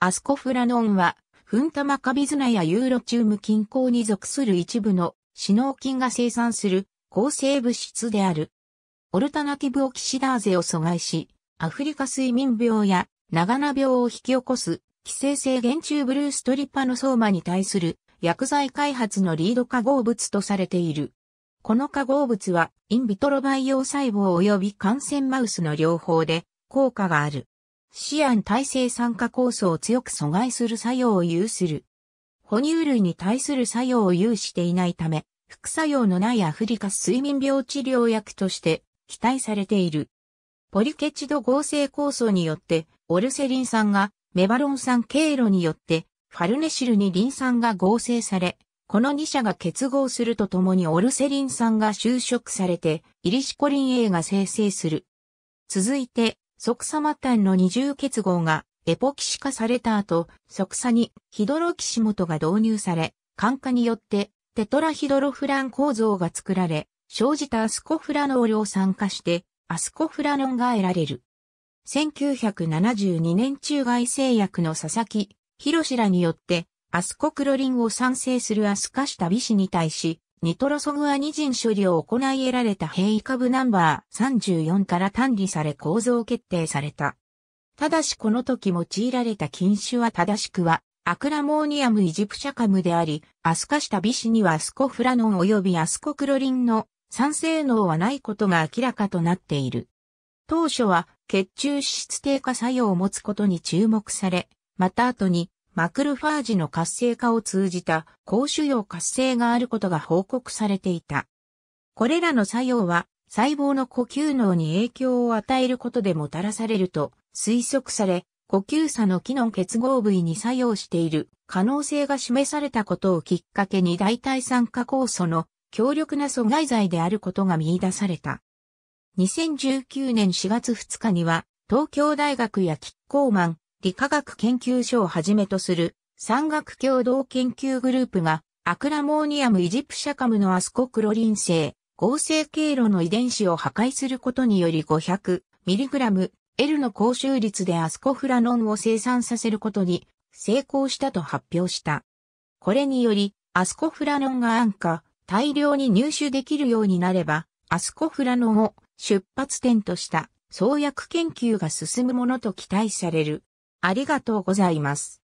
アスコフラノンは、フンタマカビズナやユーロチウム均衡に属する一部の死脳菌が生産する抗生物質である。オルタナティブオキシダーゼを阻害し、アフリカ睡眠病や長名病を引き起こす寄生性原虫ブルーストリッパの相馬に対する薬剤開発のリード化合物とされている。この化合物はインビトロ培養細胞及び感染マウスの両方で効果がある。シアン耐性酸化酵素を強く阻害する作用を有する。哺乳類に対する作用を有していないため、副作用のないアフリカ睡眠病治療薬として期待されている。ポリケチド合成酵素によって、オルセリン酸がメバロン酸経路によって、ファルネシルにリン酸が合成され、この2社が結合するとともにオルセリン酸が収縮されて、イリシコリン A が生成する。続いて、即鎖末端の二重結合がエポキシ化された後、即鎖にヒドロキシモトが導入され、酸化によってテトラヒドロフラン構造が作られ、生じたアスコフラノールを酸化して、アスコフラノンが得られる。1972年中外製薬の佐々木、博らによって、アスコクロリンを酸性するアスカシタビシに対し、ニトロソグアニジン処理を行い得られた変異株ナンバー34から単理され構造決定された。ただしこの時用いられた菌種は正しくは、アクラモーニアムイジプシャカムであり、アスカシタビシにはアスコフラノン及びアスコクロリンの酸性能はないことが明らかとなっている。当初は血中脂質低下作用を持つことに注目され、また後にマクルファージの活性化を通じた高腫瘍活性があることが報告されていた。これらの作用は細胞の呼吸能に影響を与えることでもたらされると推測され、呼吸差の機能結合部位に作用している可能性が示されたことをきっかけに代替酸化酵素の強力な阻害剤であることが見出された。2019年4月2日には東京大学やキッコーマン、理化学研究所をはじめとする産学共同研究グループがアクラモーニアム・イジプシャカムのアスコクロリン製合成経路の遺伝子を破壊することにより 500mg L の高収率でアスコフラノンを生産させることに成功したと発表した。これによりアスコフラノンが安価、大量に入手できるようになればアスコフラノンを出発点とした創薬研究が進むものと期待される。ありがとうございます。